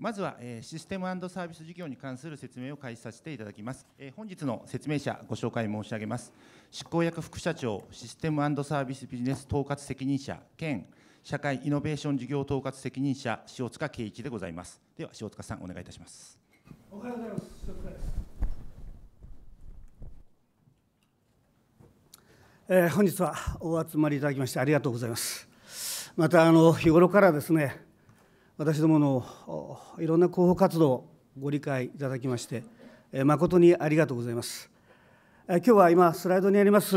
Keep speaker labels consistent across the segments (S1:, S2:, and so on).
S1: まずは、えー、システムサービス事業に関する説明を開始させていただきます、えー、本日の説明者ご紹介申し上げます執行役副社長システムサービスビジネス統括責任者兼社会イノベーション事業統括責任者塩塚圭一でございますでは塩塚さんお願いいたします
S2: おはようございます塩塚ですえー、本日はお集まりいただきましてありがとうございますまたあの日頃からですね私どものいろんな広報活動をご理解いただきまして、誠にありがとうございます。え今日は今、スライドにあります、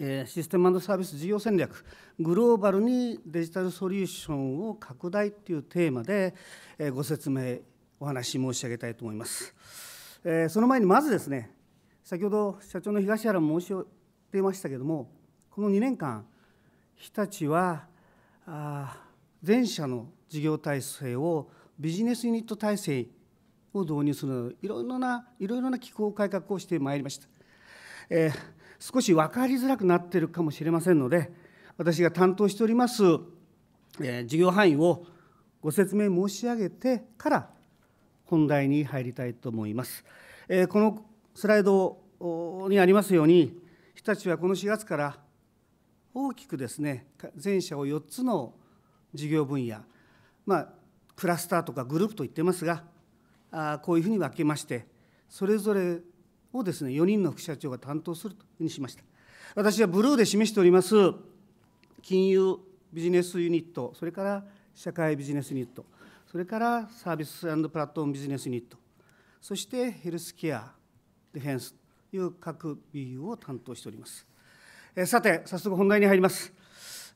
S2: えシステムサービス事業戦略、グローバルにデジタルソリューションを拡大というテーマで、えご説明、お話申し上げたいと思います。えその前にまずですね、先ほど社長の東原も申し上げましたけれども、この2年間、日立はあ全社の事業体制をビジネスユニット体制を導入するいろいろないろいろな機構改革をしてまいりました、えー、少し分かりづらくなっているかもしれませんので私が担当しております、えー、事業範囲をご説明申し上げてから本題に入りたいと思います。えー、このスライドにありますように日立はこの4月から大きくですね全社を4つの事業分野まあ、クラスターとかグループと言ってますがあこういうふうに分けましてそれぞれをですね4人の副社長が担当するというふうにしました私はブルーで示しております金融ビジネスユニットそれから社会ビジネスユニットそれからサービスプラットフォームビジネスユニットそしてヘルスケアディフェンスという各 BU を担当しておりますさて早速本題に入ります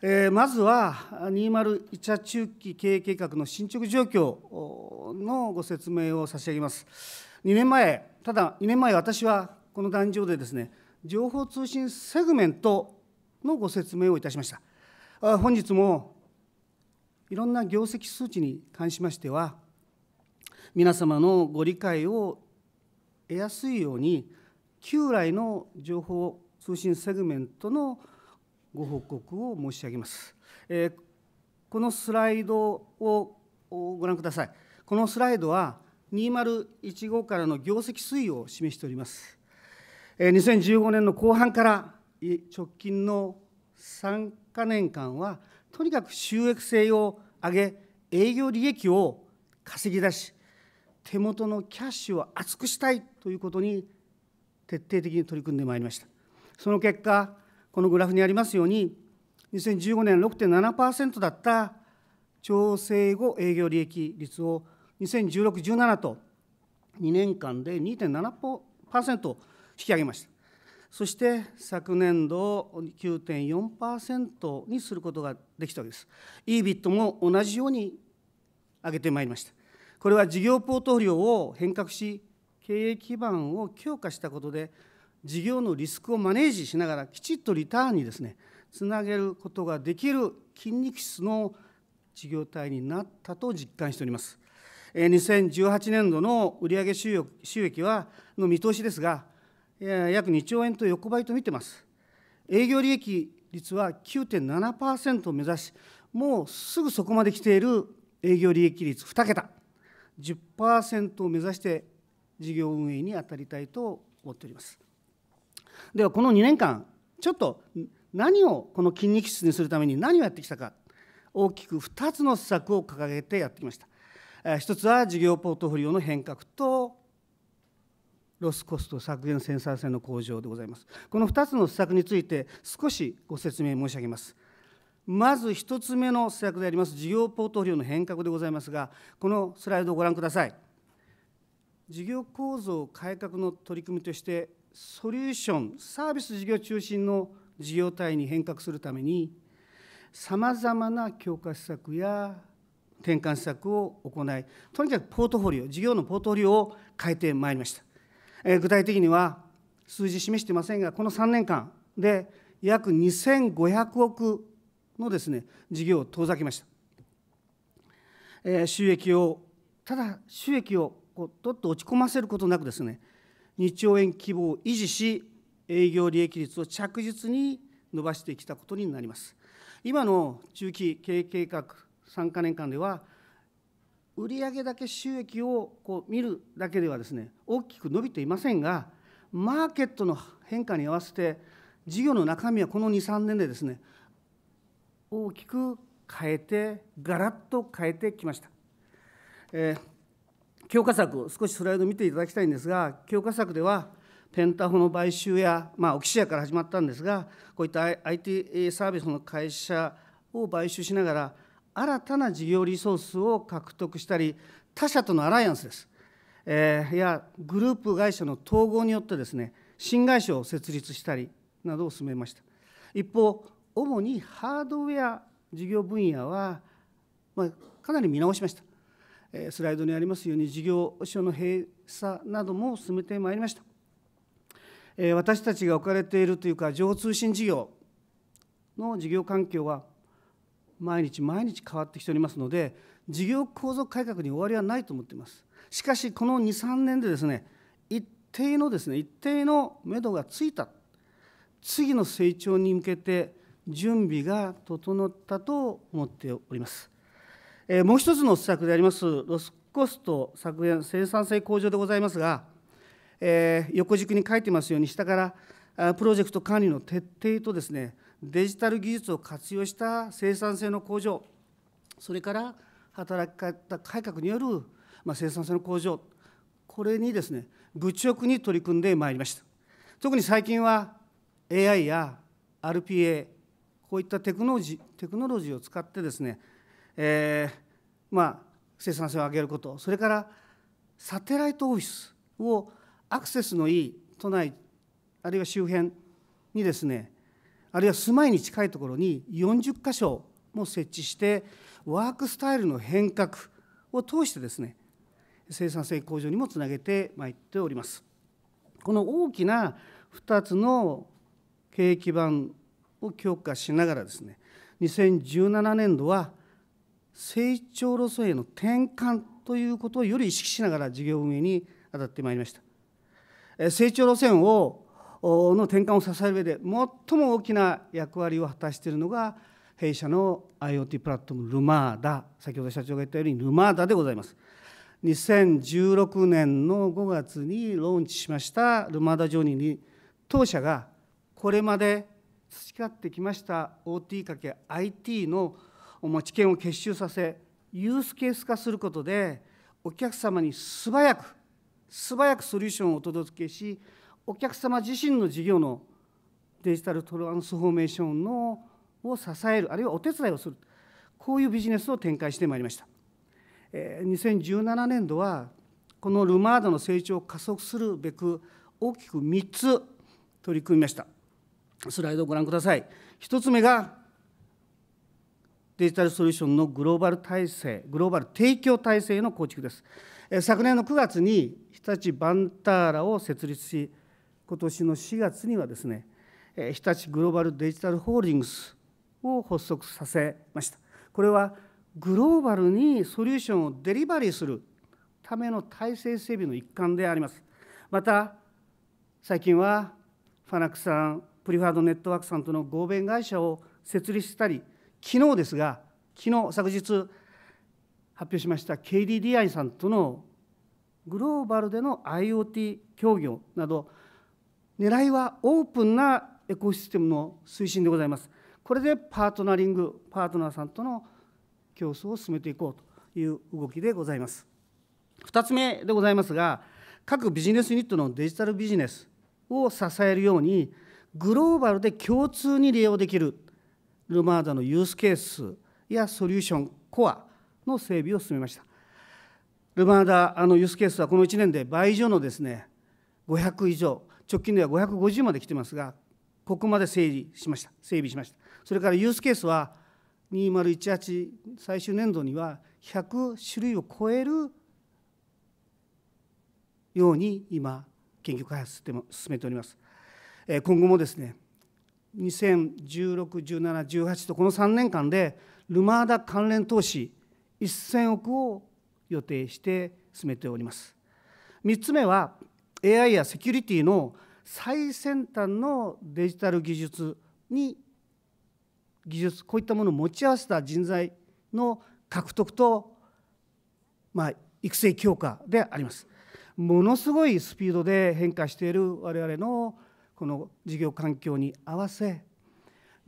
S2: えー、まずは2018中期経営計画の進捗状況のご説明を差し上げます。2年前、ただ2年前、私はこの壇上でですね、情報通信セグメントのご説明をいたしました。本日もいろんな業績数値に関しましては、皆様のご理解を得やすいように、旧来の情報通信セグメントのご報告を申し上げます。えこのスライドをご覧ください。このスライドは2015からの業績推移を示しております。2015年の後半から直近の3か年間は、とにかく収益性を上げ、営業利益を稼ぎ出し、手元のキャッシュを厚くしたいということに徹底的に取り組んでまいりました。その結果、このグラフにありますように、2015年6.7%だった調整後営業利益率を2016、17と2年間で2.7%引き上げました。そして昨年度9.4%にすることができたわけです。EBIT も同じように上げてまいりました。これは事業ポートフォリオを変革し、経営基盤を強化したことで、事業のリスクをマネージしながらきちっとリターンにですねつなげることができる筋肉質の事業体になったと実感しております。2018年度の売上収益はの見通しですが、約2兆円と横ばいと見てます。営業利益率は9.7%を目指し、もうすぐそこまで来ている営業利益率2桁、10%を目指して事業運営に当たりたいと思っております。ではこの2年間ちょっと何をこの筋肉質にするために何をやってきたか大きく2つの施策を掲げてやってきました1つは事業ポートフォリオの変革とロスコスト削減センサー性の向上でございますこの2つの施策について少しご説明申し上げますまず1つ目の施策であります事業ポートフォリオの変革でございますがこのスライドをご覧ください事業構造改革の取り組みとしてソリューションサービス事業中心の事業体に変革するためにさまざまな強化施策や転換施策を行いとにかくポートフォリオ事業のポートフォリオを変えてまいりました、えー、具体的には数字示してませんがこの3年間で約2500億のですね事業を遠ざけました、えー、収益をただ収益をこうどっと落ち込ませることなくですね2兆円規模を維持し営業利益率を着実に伸ばしてきたことになります今の中期経営計画3か年間では売上だけ収益をこう見るだけではですね大きく伸びていませんがマーケットの変化に合わせて事業の中身はこの23年でですね大きく変えてガラッと変えてきました、えー強化策、少しスライド見ていただきたいんですが、強化策では、ペンタフの買収や、まあ、オキシアから始まったんですが、こういった IT サービスの会社を買収しながら、新たな事業リソースを獲得したり、他社とのアライアンスです、えー、やグループ会社の統合によってですね、新会社を設立したりなどを進めました。一方、主にハードウェア事業分野は、まあ、かなり見直しました。スライドにありますように事業所の閉鎖なども進めてまいりました私たちが置かれているというか情報通信事業の事業環境は毎日毎日変わってきておりますので事業構造改革に終わりはないと思っていますしかしこの23年でですね一定のですね一定の目処がついた次の成長に向けて準備が整ったと思っておりますえもう一つの施策でありますロスコスト削減生産性向上でございますが、え横軸に書いてますように下からプロジェクト管理の徹底とですねデジタル技術を活用した生産性の向上それから働き方改革による、ま生産性の向上これにですね愚直に取り組んでまいりました特に最近は AI や RPA こういったテクノロジーテクノロジーを使ってですね、えー、まあ、生産性を上げることそれからサテライトオフィスをアクセスのいい都内あるいは周辺にですねあるいは住まいに近いところに40か所も設置してワークスタイルの変革を通してですね生産性向上にもつなげてまいっております。この大きな2つの経営基盤を強化しながらですね2017年度は成長路線への転換ということをより意識しながら事業運営に当たってまいりました。成長路線をの転換を支える上で最も大きな役割を果たしているのが弊社の IoT プラットフォームルマーダ先ほど社長が言ったようにルマーダでございます2016年の5月にローンチしましたルマーダジョニーに当社がこれまで培ってきました OT×IT の持ち券を結集させユースケース化することでお客様に素早く素早くソリューションをお届けしお客様自身の事業のデジタルトランスフォーメーションのを支えるあるいはお手伝いをするこういうビジネスを展開してまいりました。2017年度はこのルマードの成長を加速するべく大きく3つ取り組みました。スライドをご覧ください。1つ目がデジタルソリューションのグローバル体制、グローバル提供体制の構築です。昨年の9月に日立バンターラを設立し、今年の4月にはですね、日立グローバルデジタルホールディングスを発足させました。これはグローバルにソリューションをデリバリーするための体制整備の一環であります。また、最近はファナックさん、プリファードネットワークさんとの合弁会社を設立したり、昨日ですが昨日昨日発表しました KDDI さんとのグローバルでの IoT 協業など狙いはオープンなエコシステムの推進でございますこれでパートナリングパートナーさんとの競争を進めていこうという動きでございます2つ目でございますが各ビジネスユニットのデジタルビジネスを支えるようにグローバルで共通に利用できるルマーダのユースケースやソリューションコアの整備を進めました。ルマーダあのユースケースはこの1年で倍以上のですね500以上直近では550まで来てますがここまで整理しました整備しましたそれからユースケースは2018最終年度には100種類を超えるように今研究開発をも進めております今後もですね2016、17、18とこの3年間でルマーダ関連投資1000億を予定して進めております。3つ目は AI やセキュリティの最先端のデジタル技術に技術こういったものを持ち合わせた人材の獲得と、まあ、育成強化であります。ものすごいスピードで変化している我々のこの事業環境に合わせ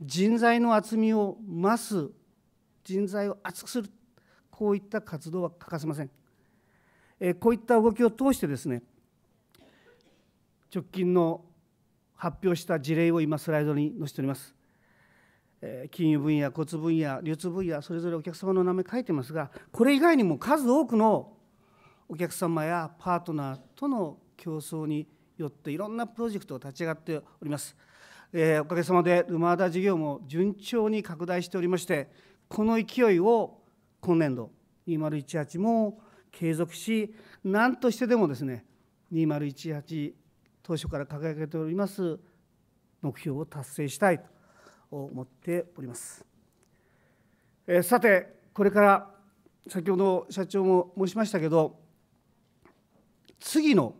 S2: 人材の厚みを増す人材を厚くするこういった活動は欠かせません。えこういった動きを通してですね直近の発表した事例を今スライドに載せております。金融分野、骨分野、流通分野、それぞれお客様の名前書いてますが、これ以外にも数多くのお客様やパートナーとの競争によっていろんなプロジェクト立ち上がっております。えー、おかげさまで沼田事業も順調に拡大しておりましてこの勢いを今年度2018も継続しなんとしてでもですね2018当初から掲げております目標を達成したいと思っております。えー、さてこれから先ほど社長も申しましたけど次の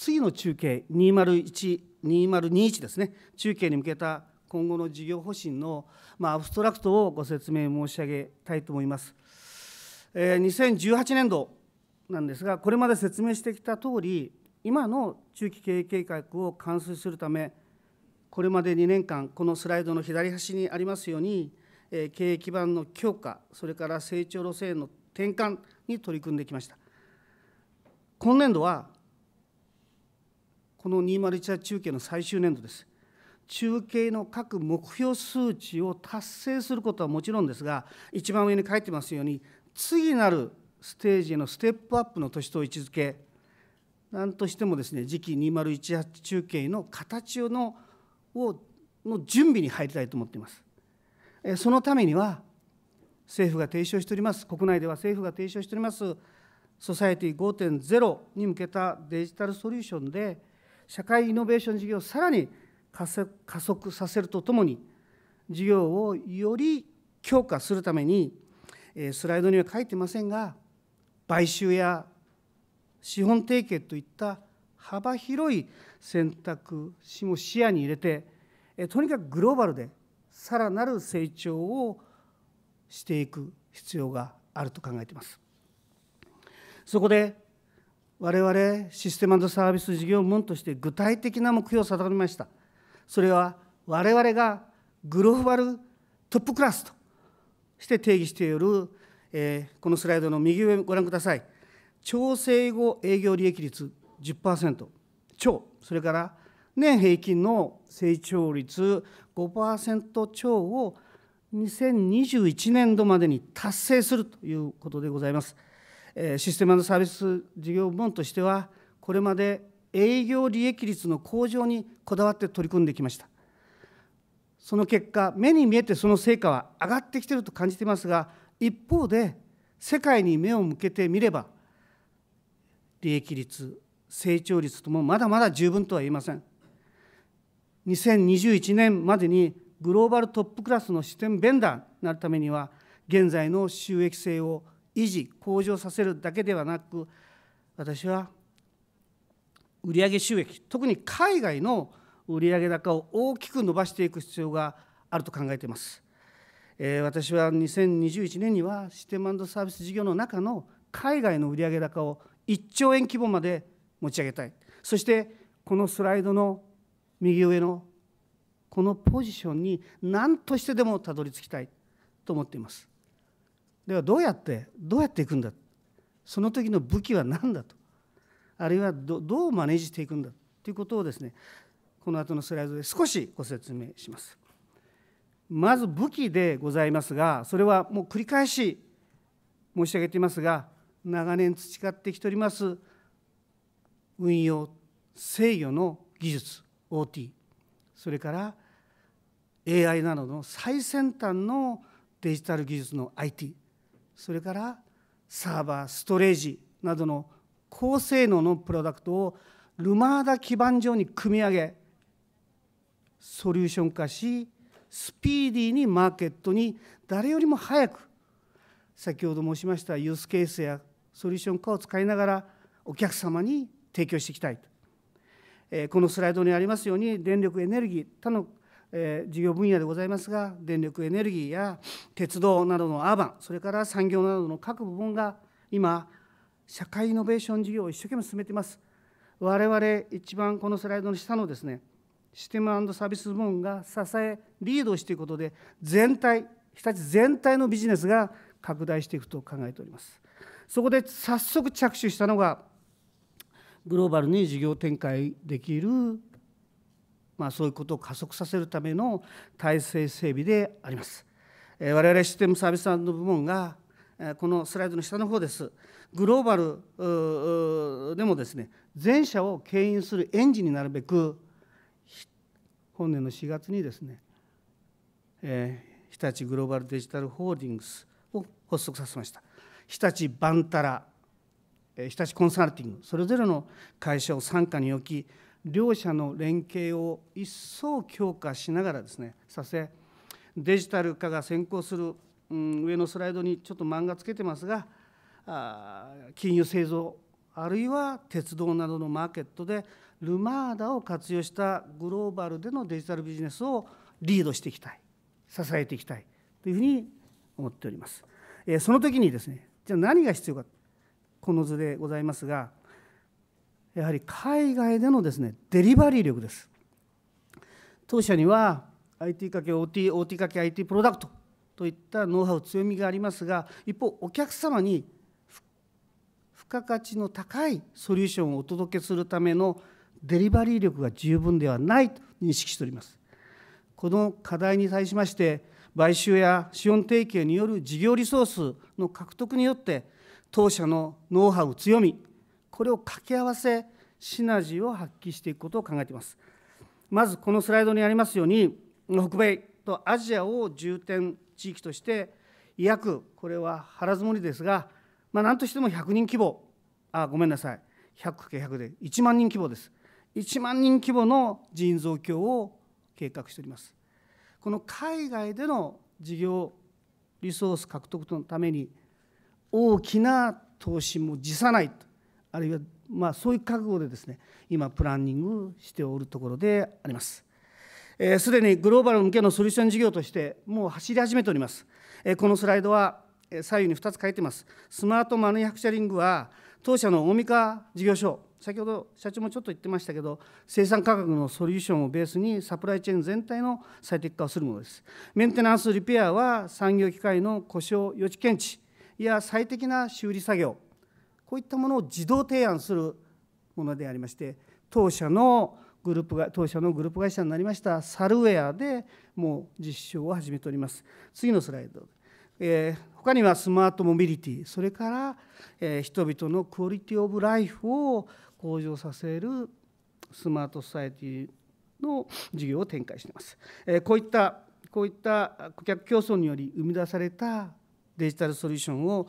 S2: 次の中継2 0 1 2021ですね、中継に向けた今後の事業方針の、まアブストラクトをご説明申し上げたいと思います。え2018年度なんですが、これまで説明してきた通り、今の中期経営計画を完遂するため、これまで2年間、このスライドの左端にありますように、え経営基盤の強化、それから成長路線の転換に取り組んできました。今年度はこの201中継の最終年度です。中継の各目標数値を達成することはもちろんですが、一番上に書いてますように、次なるステージへのステップアップの年と位置づけ、なんとしてもですね、次期2018中継の形のをの準備に入りたいと思っています。そのためには、政府が提唱しております、国内では政府が提唱しております、ソサエティ5.0に向けたデジタルソリューションで、社会イノベーション事業をさらに加速させるとともに事業をより強化するためにスライドには書いてませんが買収や資本提携といった幅広い選択肢も視野に入れてとにかくグローバルでさらなる成長をしていく必要があると考えています。そこで我々システムサービス事業門として具体的な目標を定めました。それは我々がグローバルトップクラスとして定義している、えー、このスライドの右上ご覧ください。調整後営業利益率10%超、それから年平均の成長率5%超を2021年度までに達成するということでございます。システムサービス事業部門としてはこれまで営業利益率の向上にこだわって取り組んできましたその結果目に見えてその成果は上がってきていると感じていますが一方で世界に目を向けてみれば利益率成長率ともまだまだ十分とは言えません2021年までにグローバルトップクラスの視点ベンダーになるためには現在の収益性を維持向上させるだけではなく私は売上収益特に海外の売上高を大きく伸ばしていく必要があると考えています、えー、私は2021年にはシステムサービス事業の中の海外の売上高を1兆円規模まで持ち上げたいそしてこのスライドの右上のこのポジションに何としてでもたどり着きたいと思っていますではどうやってどうやっていくんだその時の武器は何だとあるいはどうマネージしていくんだということをですねこの後のスライドで少しご説明します。まず武器でございますがそれはもう繰り返し申し上げていますが長年培ってきております運用制御の技術 OT それから AI などの最先端のデジタル技術の IT それからサーバーストレージなどの高性能のプロダクトをルマーダ基盤上に組み上げソリューション化しスピーディーにマーケットに誰よりも早く先ほど申しましたユースケースやソリューション化を使いながらお客様に提供していきたいとこのスライドにありますように電力エネルギー他のえー、事業分野でございますが電力エネルギーや鉄道などのアーバンそれから産業などの各部門が今社会イノベーション事業を一生懸命進めています我々一番このスライドの下のですねシステムサービス部門が支えリードしていくことで全体日立全体のビジネスが拡大していくと考えておりますそこで早速着手したのがグローバルに事業展開できるまあ、そういうことを加速させるための体制整備であります。我々システムサービスの部門がこのスライドの下の方です。グローバルでもですね、全社を牽引するエンジンになるべく、本年の4月にですね、えー、日立グローバルデジタルホールディングスを発足させました。日立バンタラ、日立コンサルティング、それぞれの会社を傘下に置き、両者の連携を一層強化しながらですねさせデジタル化が先行する、うん、上のスライドにちょっと漫画つけてますがあ金融製造あるいは鉄道などのマーケットでルマーダを活用したグローバルでのデジタルビジネスをリードしていきたい支えていきたいというふうに思っております。えその時にですねじゃあ何が必要かこの図でございますがやはり海外でのですねデリバリー力です当社には IT かけ OT、OT かけ IT プロダクトといったノウハウ、強みがありますが、一方、お客様に付加価値の高いソリューションをお届けするためのデリバリー力が十分ではないと認識しております。この課題に対しまして、買収や資本提携による事業リソースの獲得によって、当社のノウハウ、強み、これを掛け合わせシナジーを発揮していくことを考えていますまずこのスライドにありますように北米とアジアを重点地域として約これは腹積もりですが、まあ、何としても100人規模あごめんなさい 100×100 で1万人規模です1万人規模の人員増強を計画しておりますこの海外での事業リソース獲得のために大きな投資も辞さないとあるいはまあそういう覚悟でですね今プランニングしておるところであります。す、えー、で、にグローバル向けのソリューション事業としてもう走り始めております。えー、このスライドは左右に2つ書いてます。スマートマニフャクチャリングは当社の大三河事業所先ほど社長もちょっと言ってましたけど生産価格のソリューションをベースにサプライチェーン全体の最適化をするものですメンテナンスリペアは産業機械の故障予知検知いや最適な修理作業こういったものを自動提案するものでありまして当社のグループが当社のグループ会社になりましたサルウェアでもう実証を始めております次のスライド、えー、他にはスマートモビリティそれから、えー、人々のクオリティオブライフを向上させるスマートソサイティの事業を展開しています、えー、こういったこういった顧客競争により生み出されたデジタルソリューションを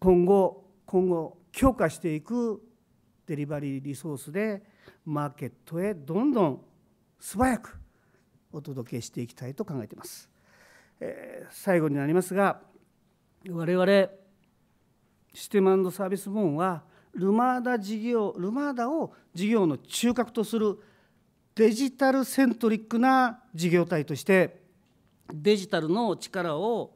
S2: 今後今後強化していくデリバリーリソースでマーケットへどんどん素早くお届けしていきたいと考えています。えー、最後になりますが我々システマンドサービス部門はルマーダ事業ルマーダを事業の中核とするデジタルセントリックな事業体としてデジタルの力を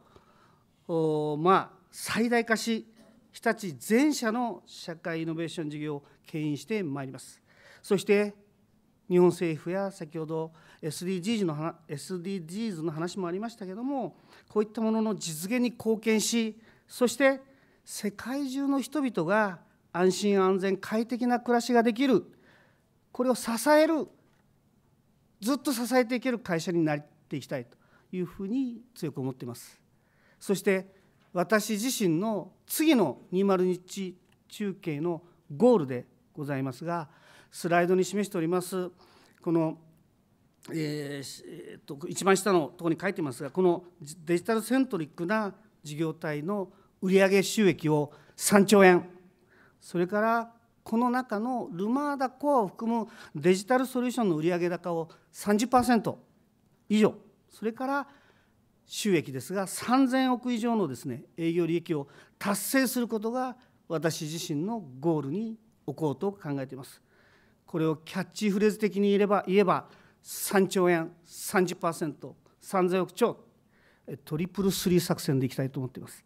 S2: まあ、最大化し日立全社の社会イノベーション事業を牽引してまいります。そして日本政府や先ほど SDGs の SDGs の話もありましたけどもこういったものの実現に貢献しそして世界中の人々が安心安全快適な暮らしができるこれを支えるずっと支えていける会社になっていきたいというふうに強く思っています。そして私自身の次の2 0日中継のゴールでございますがスライドに示しておりますこの、えー、と一番下のところに書いてますがこのデジタルセントリックな事業体の売上収益を3兆円それからこの中のルマーダコアを含むデジタルソリューションの売上高を30%以上それから収益ですが3000億以上のですね営業利益を達成することが私自身のゴールに置こうと考えていますこれをキャッチフレーズ的に言えば言えば3兆円 30%3000 億兆トリプルスリー作戦でいきたいと思っています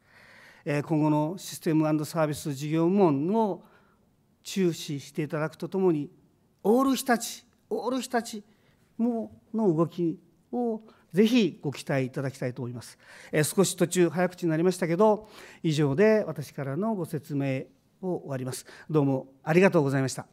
S2: 今後のシステムサービス事業部門を注視していただくとともにオール日立オール日立もの動きをぜひご期待いただきたいと思います、え少し途中早口になりましたけど以上で私からのご説明を終わりますどうもありがとうございました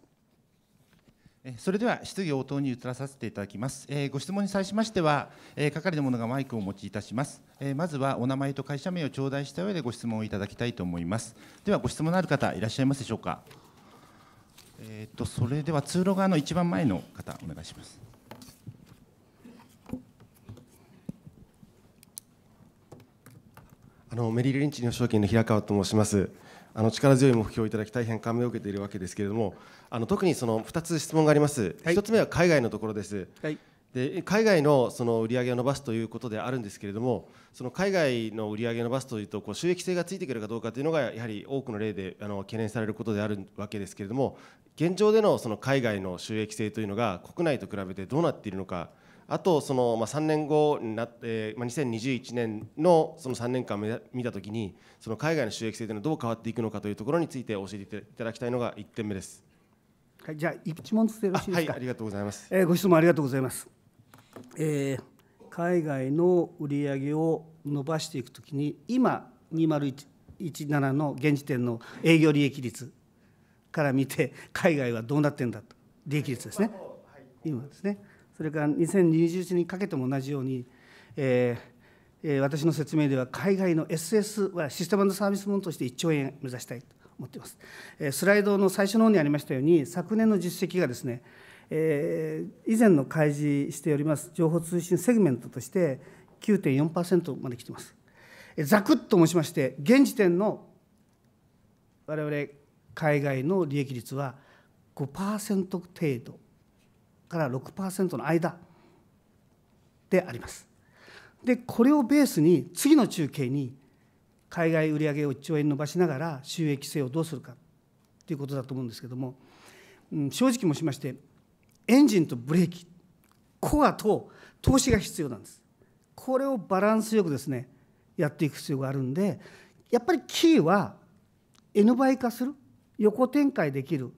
S2: それでは
S1: 質疑応答に移らさせていただきます。えー、ご質問に際しましては、えー、係の者がマイクをお持ちいたします。えー、まずはお名前と会社名を頂戴した上でご質問をいただきたいと思います。ではご質問のある方いらっしゃいますでしょうか。えっ、とそれでは通路側の一番前の
S3: 方お願いします。あのメリル・リンチの証券の平川と申します。あの力強い目標をいただき大変感銘を受けているわけですけれども、あの特にその2つ質問があります。はい、1つ目は海外のところです。はい、で海外のその売り上げを伸ばすということであるんですけれども、その海外の売り上げを伸ばすというとこう収益性がついてくるかどうかというのがやはり多くの例であの懸念されることであるわけですけれども、現状でのその海外の収益性というのが国内と比べてどうなっているのか。あとその、まあ、3年後になって、まあ、2021年のその3年間見たときにその海外の収益性というのはどう変わっていくのかというところについて教えていただきたいのが1点目です。
S2: はい、じゃあ一問ずつよろしいですか。はい、ありがとうございます。えー、ご質問ありがとうございます。えー、海外の売上を伸ばしていくときに今2017の現時点の営業利益率から見て海外はどうなってんだと利益率ですね今ですね。それから2020年にかけても同じように、えー、私の説明では海外の SS はシステムサービスものとして1兆円目指したいと思っています。スライドの最初の方にありましたように昨年の実績がですね、えー、以前の開示しております情報通信セグメントとして9.4%まで来ています。ざくっと申しまして現時点の我々海外の利益率は5%程度から6%の間であります。でこれをベースに次の中継に海外売上を1兆円伸ばしながら収益性をどうするかということだと思うんですけども、うん、正直もしましてエンジンとブレーキコアと投資が必要なんですこれをバランスよくですねやっていく必要があるんでやっぱりキーは N 倍化する横展開できる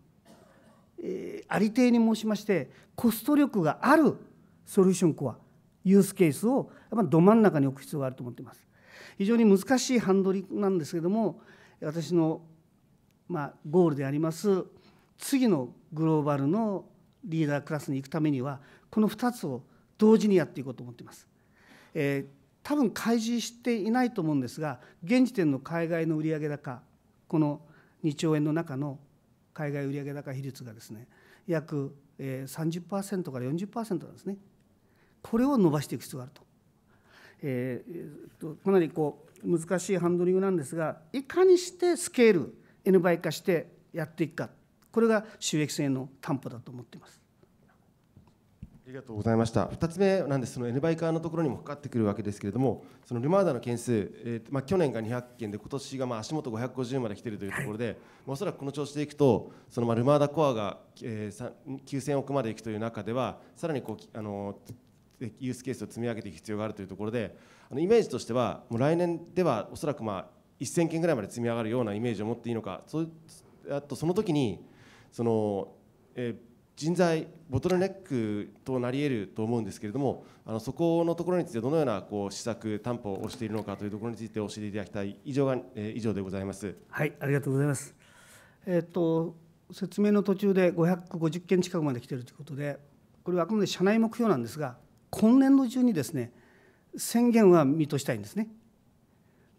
S2: ありていに申しましてコスト力があるソリューションコアユースケースをやっぱど真ん中に置く必要があると思っています非常に難しいハンドリなんですけども私のまあゴールであります次のグローバルのリーダークラスに行くためにはこの2つを同時にやっていこうと思っています、えー、多分開示していないと思うんですが現時点の海外の売上高この2兆円の中の海外売上高比率がですね約30%から40%なんですねこれを伸ばしていく必要があると,、えー、かなりこう難しいハンドリングなんですがいかにしてスケール N 倍化してやっていくかこれが収益性の担保だと思っています
S3: ありがとうございました2つ目なんですその N 倍化のところにもかかってくるわけですけれどもそのルマーダの件数、えーまあ、去年が200件で今年がまあ足元550まで来ているというところで、はい、おそらくこの調子でいくとそのまあルマーダコアが、えー、9000億までいくという中ではさらにこうあのユースケースを積み上げていく必要があるというところであのイメージとしてはもう来年ではおそらくまあ1000件ぐらいまで積み上がるようなイメージを持っていいのかそあとその時にその、えー人材ボトルネックとなり得ると思うんですけれどもあのそこのところについてどのようなこう施策担保をしているのかというところについて教えていただきたい以上が、えー、以上でございます
S2: はいありがとうございますえー、っと説明の途中で550件近くまで来ているということでこれはあくまで社内目標なんですが今年度中にですね宣言は見通したいんですね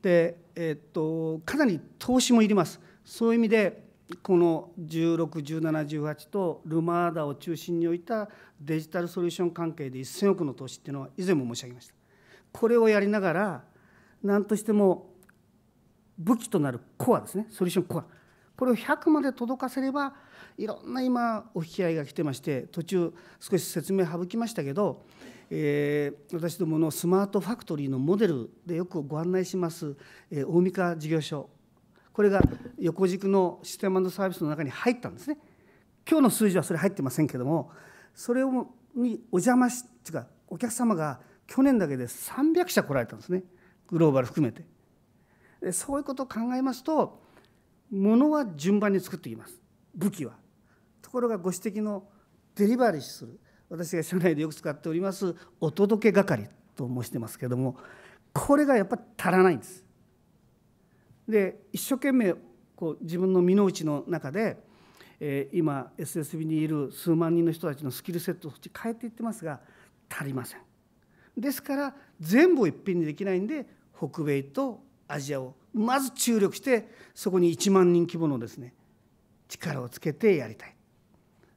S2: でえー、っとかなり投資もいりますそういう意味でこの161718とルマーダを中心に置いたデジタルソリューション関係で1000億の投資っていうのは以前も申し上げましたこれをやりながら何としても武器となるコアですねソリューションコアこれを100まで届かせればいろんな今お引き合いが来てまして途中少し説明省きましたけど、えー、私どものスマートファクトリーのモデルでよくご案内します、えー、大三河事業所これが横軸のシステムサービスの中に入ったんですね。今日の数字はそれ入ってませんけどもそれをにお邪魔していうかお客様が去年だけで300社来られたんですねグローバル含めてそういうことを考えますとものは順番に作っていきます武器はところがご指摘のデリバリーする私が社内でよく使っておりますお届け係と申してますけどもこれがやっぱり足らないんですで一生懸命こう自分の身の内の中で、えー、今 SSB にいる数万人の人たちのスキルセットをっち変えていってますが足りませんですから全部を一品にできないんで北米とアジアをまず注力してそこに1万人規模のですね力をつけてやりたい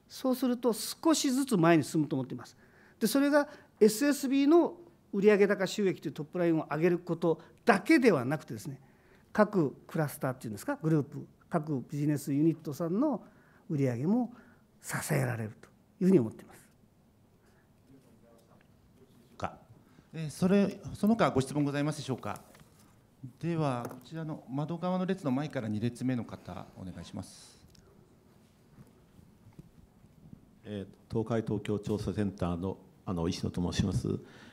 S2: そうすると少しずつ前に進むと思っていますでそれが SSB の売上高収益というトップラインを上げることだけではなくてですね各クラスターっていうんですかグループ各ビジネスユニットさんの売り上げも支えられるというふうに思っています。それその他ご質問ござ
S1: いますでしょうか。ではこちらの窓側の列の前から2列目の方
S4: お願いします。えー、東海東京調査センターのあの石野と申します、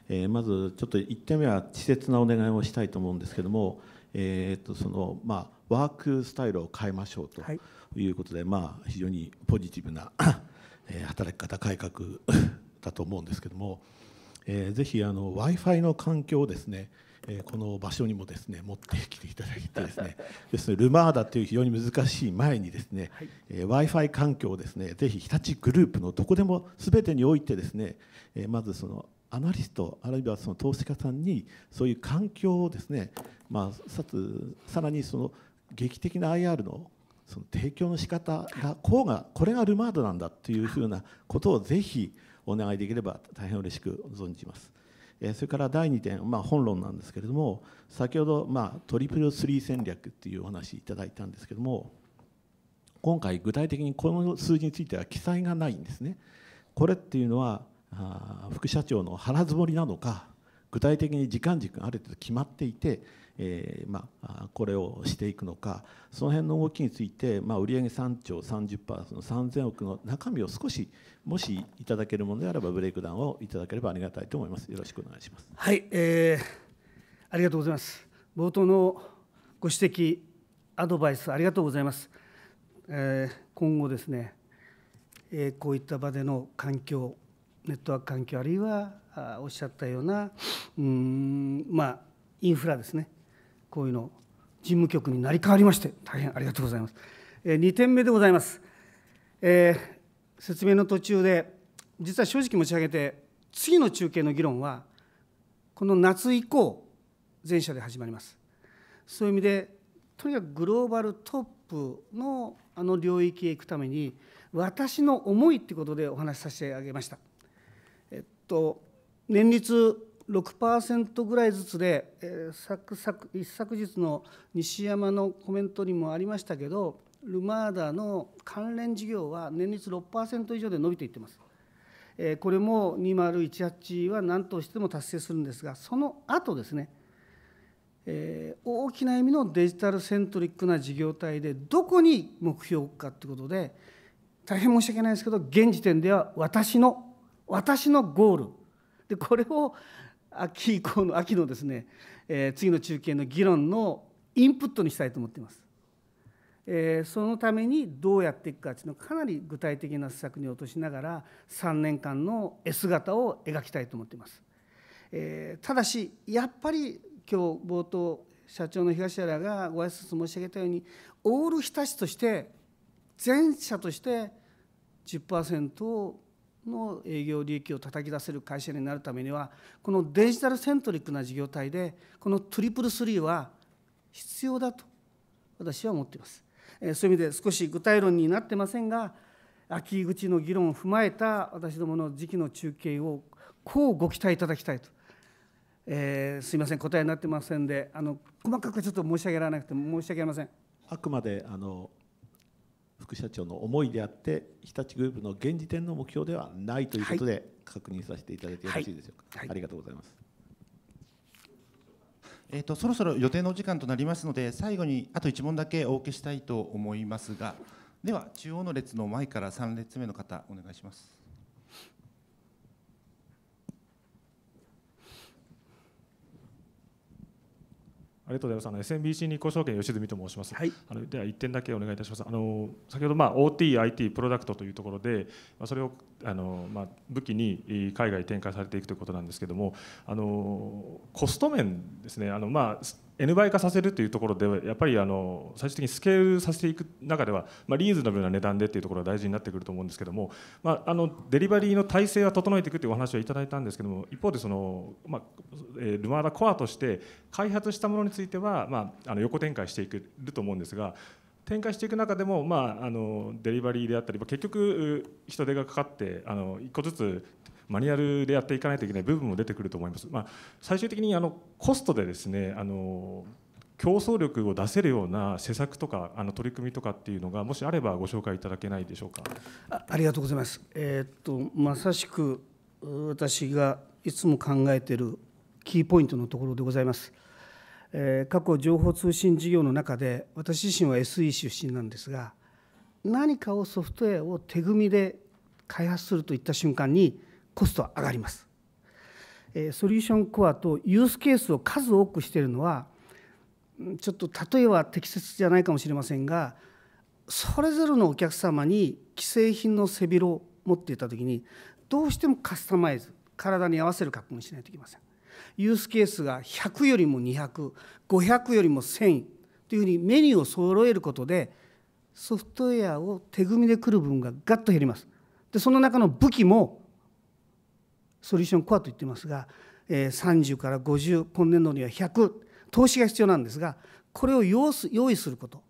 S4: えー、まずちょっと1点目は稚拙なお願いをしたいと思うんですけども、えーとそのまあ、ワークスタイルを変えましょうということで、はい、まあ、非常にポジティブな働き方改革 だと思うんですけども、えー、ぜひ w i f i の環境をですね、えこの場所にもですね持ってきていただいてですねで すねルマーダという非常に難しい前にですね、はい、えー、w i f i 環境をですねぜひ日立グループのどこでも全てにおいてですね、えまずそのアナリストあるいはその投資家さんにそういう環境をですね、まあ、さつさらにその劇的な IR のその提供の仕方がこうがこれがルマードなんだというふうなことをぜひお願いできれば大変嬉しく存じます。それから第2点、まあ、本論なんですけれども先ほど、まあ、トリプルスリー戦略っていうお話いただいたんですけども今回具体的にこの数字については記載がないんですね。これっていうのはあ副社長の腹積もりなのか具体的に時間軸がある程度決まっていて、えーまあ、これをしていくのかその辺の動きについて、まあ、売上3兆30%の3000億の中身を少しもしいただけるものであればブレイクダウンをいただければありがたいと思いますよろしくお願いします
S2: はい、えー、ありがとうございます冒頭のご指摘アドバイスありがとうございます、えー、今後ですね、えー、こういった場での環境ネットワーク環境あるいはおっしゃったようなうんまあインフラですねこういうの事務局になり変わりまして大変ありがとうございます。えー、2点目でございます、えー、説明の途中で実は正直申し上げて次の中継の議論はこの夏以降全社で始まります。そういう意味でとにかくグローバルトップのあの領域へ行くために私の思いってことでお話しさせてあげました。と年率6%ぐらいずつで、えー、昨昨一昨日の西山のコメントにもありましたけどルマーダの関連事業は年率6%以上で伸びていってます。えー、これも2018は何としても達成するんですがその後ですね、えー、大きな意味のデジタルセントリックな事業体でどこに目標を置くかということで大変申し訳ないですけど現時点では私の私のゴールでこれを秋以降の秋のですね、えー、次の中継の議論のインプットにしたいと思っています。えー、そのためにどうやっていくかというのをかなり具体的な施策に落としながら3年間の絵姿を描きたいと思っています。えー、ただしやっぱり今日冒頭社長の東原がご挨拶申し上げたようにオール日立として全社として10%をの営業利益を叩き出せる会社になるためにはこのデジタルセントリックな事業体でこのトリプルスリーは必要だと私は思っています。そういう意味で少し具体論になってませんが秋口の議論を踏まえた私どもの時期の中継をこうご期待いただきたいと、えー、すみません答えになってませんであの細かくちょっと申し上げられなくて申し訳ありません。
S4: あくまであの副社長の思いであって日立グループの現時点の目標ではないということで、確認させていただいてよろしいでしょうか、はい、ありがとうございます。
S1: えーと、そろそろ予定のお時間となりますので最後にあと1問だけお受けしたいと思いますがでは中央の列の前から3列目の方お願いします。
S5: ありがとうございます。あの SMBC 日興証券吉住と申します。はい、あのでは一点だけお願いいたします。あの先ほどまあ OT、IT、プロダクトというところで、まあ、それをあのまあ武器に海外展開されていくということなんですけれども、あのコスト面ですね。あのまあ N 倍化させるというところでやっぱりあの最終的にスケールさせていく中では、まあ、リーズナブルな値段でっていうところが大事になってくると思うんですけども、まあ、あのデリバリーの体制は整えていくというお話をいただいたんですけども一方でその、まあえルマーダコアとして開発したものについては、まあ、あの横展開していくると思うんですが展開していく中でも、まあ、あのデリバリーであったり結局人手がかかってあの1個ずつマニュアルでやっていかないといけない部分も出てくると思います。まあ、最終的にあのコストでですねあの競争力を出せるような施策とかあの取り組みとかっていうのがもしあればご紹介いただけないでしょうか。
S2: あありがとうございます。えー、っとまさしく私がいつも考えているキーポイントのところでございます。えー、過去情報通信事業の中で私自身は SE 出身なんですが何かをソフトウェアを手組みで開発するといった瞬間にコストは上がります。ソリューションコアとユースケースを数多くしているのはちょっと例えは適切じゃないかもしれませんがそれぞれのお客様に既製品の背広を持っていた時にどうしてもカスタマイズ体に合わせる確認しないといけません。ユースケースが100よりも200500よりも1000というふうにメニューを揃えることでソフトウェアを手組みでくる分がガッと減ります。でその中の武器もソリューションコアと言ってますが、え30から50今年度には100投資が必要なんですがこれを用意すること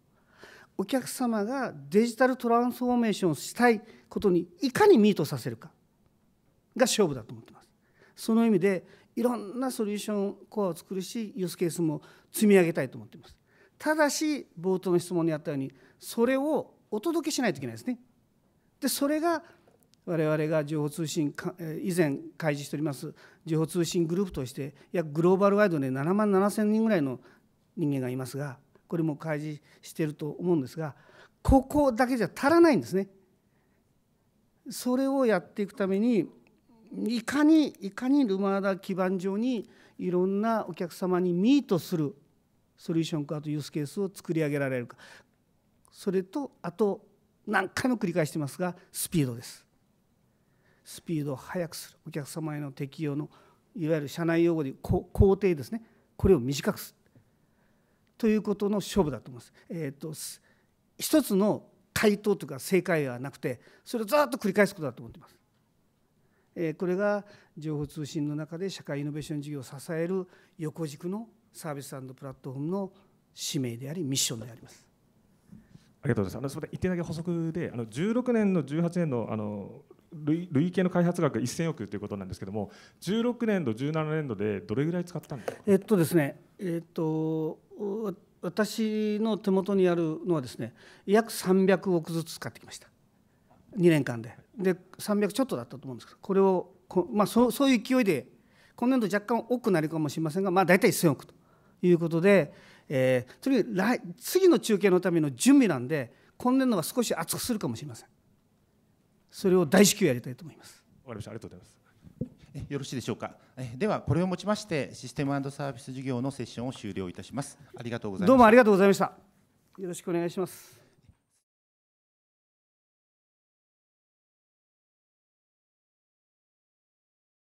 S2: お客様がデジタルトランスフォーメーションをしたいことにいかにミートさせるかが勝負だと思ってます。その意味でいろんなソリューションコアを作るしユースケースも積み上げたいと思ってます。ただし冒頭の質問にあったようにそれをお届けしないといけないですね。でそれが我々が情報通信以前開示しております情報通信グループとして約グローバルワイドで7万7千人ぐらいの人間がいますがこれも開示していると思うんですがここだけじゃ足らないんですね。それをやっていくためにいかにいかにルマーダ基盤上にいろんなお客様にミートするソリューション化とユースケースを作り上げられるかそれとあと何回も繰り返してますがスピードです。スピードを速くするお客様への適用のいわゆる社内用語でいう工程ですねこれを短くするということの勝負だと思います。えーと、一つの回答というか正解はなくてそれをずっと繰り返すことだと思っています。えー、これが情報通信の中で社会イノベーション事業を支える横軸のサービスプラットフォームの使命でありミッションであります。
S5: ありがとうございます。あのそれ
S2: 一点だけ補足で、あの
S5: 16年の18年のあの累累計の開発額が1000億ということなんですけども16年度17年度でどれぐらい使ったんですか
S2: えっとですねえっと私の手元にあるのはですね約300億ずつ使ってきました2年間でで300ちょっとだったと思うんですけどこれをこ、まあ、そそういう勢いで今年度若干多くなるかもしれませんが、まあ、大体1000億ということで、えー、次の中継のための準備なんで今年度は少し厚くするかもしれません。それを大至急やりたいと思います。
S5: わかりました。ありがとう
S1: ございます。よろしいでしょうか。ではこれをもちましてシステムサービス事業のセッシ
S3: ョンを終了いたします。ありがとうございました。どうも
S2: ありがとうございました。よろしくお願いします。